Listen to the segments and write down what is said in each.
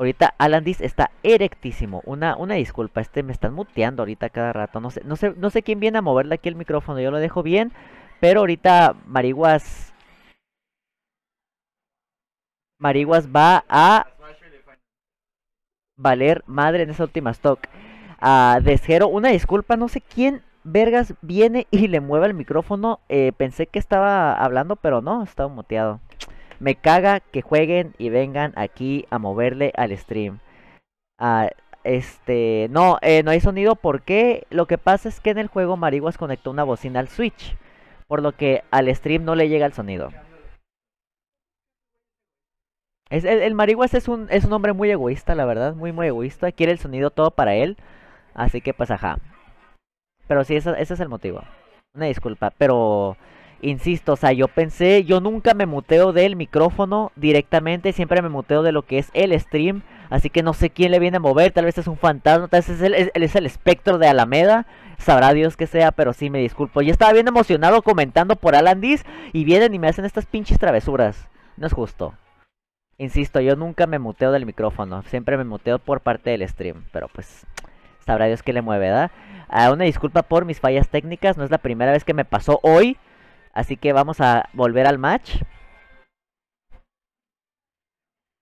Ahorita Alandis está erectísimo. Una, una disculpa, este me están muteando ahorita cada rato. No sé, no sé, quién viene a moverle aquí el micrófono. Yo lo dejo bien. Pero ahorita Mariguas. Mariguas va a valer madre en esa última stock. A Desjero, una disculpa, no sé quién vergas viene y le mueve el micrófono. Eh, pensé que estaba hablando, pero no, estaba muteado. Me caga que jueguen y vengan aquí a moverle al stream. Ah, este, no, eh, no hay sonido porque lo que pasa es que en el juego Mariguas conectó una bocina al Switch, por lo que al stream no le llega el sonido. Es, el, Mariguas es un, es un hombre muy egoísta, la verdad, muy muy egoísta, quiere el sonido todo para él, así que pues ajá. Pero sí, ese es el motivo. Una disculpa, pero Insisto, o sea, yo pensé, yo nunca me muteo del micrófono directamente, siempre me muteo de lo que es el stream. Así que no sé quién le viene a mover, tal vez es un fantasma, tal vez es el, es, el espectro de Alameda, sabrá Dios que sea, pero sí me disculpo. Yo estaba bien emocionado comentando por Alandis y vienen y me hacen estas pinches travesuras. No es justo. Insisto, yo nunca me muteo del micrófono, siempre me muteo por parte del stream, pero pues sabrá Dios que le mueve, ¿verdad? Ah, una disculpa por mis fallas técnicas, no es la primera vez que me pasó hoy. Así que vamos a volver al match.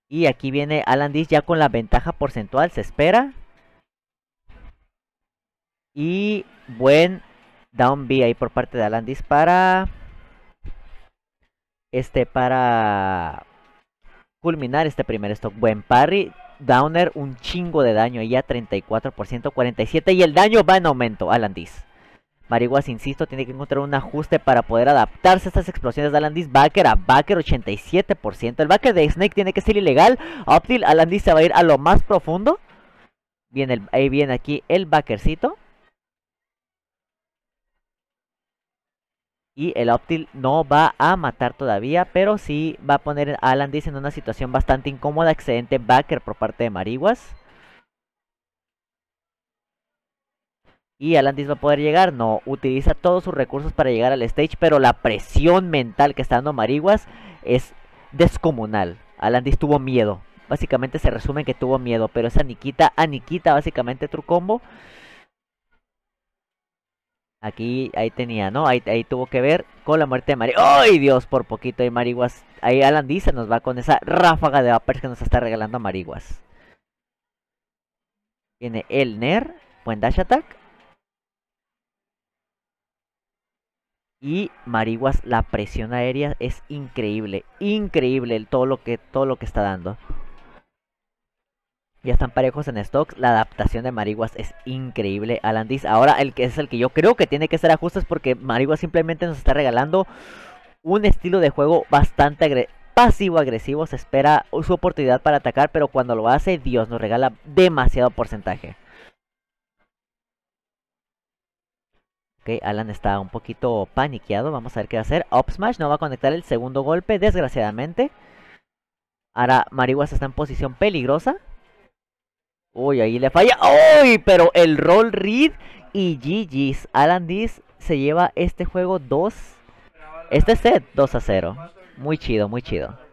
Y aquí viene Alan ya con la ventaja porcentual, se espera. Y buen down B ahí por parte de Alan para... Este, para... Culminar este primer stock. Buen parry. Downer, un chingo de daño. Ahí ya 34%, 47%. Y el daño va en aumento, Alan Mariguas, insisto, tiene que encontrar un ajuste para poder adaptarse a estas explosiones de Alandis. Backer a Backer, 87%. El Backer de Snake tiene que ser ilegal. Optil, Alandis se va a ir a lo más profundo. viene ahí viene aquí el Backercito. Y el Optil no va a matar todavía, pero sí va a poner a Alandis en una situación bastante incómoda. Excedente Backer por parte de Mariguas. Y Alandis va a poder llegar. No, utiliza todos sus recursos para llegar al stage. Pero la presión mental que está dando Mariguas es descomunal. Alandis tuvo miedo. Básicamente se resume que tuvo miedo. Pero esa Nikita, Aniquita básicamente True Combo. Aquí, ahí tenía, ¿no? Ahí, ahí tuvo que ver con la muerte de Mari. ¡Ay, Dios! Por poquito hay Mariguas. Ahí Alandis se nos va con esa ráfaga de vapers que nos está regalando Mariguas. Tiene el Ner. Buen dash attack. Y Mariguas, la presión aérea es increíble. Increíble todo lo que, todo lo que está dando. Ya están parejos en stocks. La adaptación de Mariguas es increíble. Alandis, ahora el que es el que yo creo que tiene que ser ajustes porque Mariguas simplemente nos está regalando un estilo de juego bastante pasivo-agresivo. Se espera su oportunidad para atacar, pero cuando lo hace, Dios nos regala demasiado porcentaje. Ok, Alan está un poquito paniqueado. Vamos a ver qué hacer. Up Smash no va a conectar el segundo golpe, desgraciadamente. Ahora Marihuas está en posición peligrosa. Uy, ahí le falla. ¡Uy! Pero el roll read y GG's. Alan Diz se lleva este juego 2. Este set 2 a 0. Muy chido, muy chido.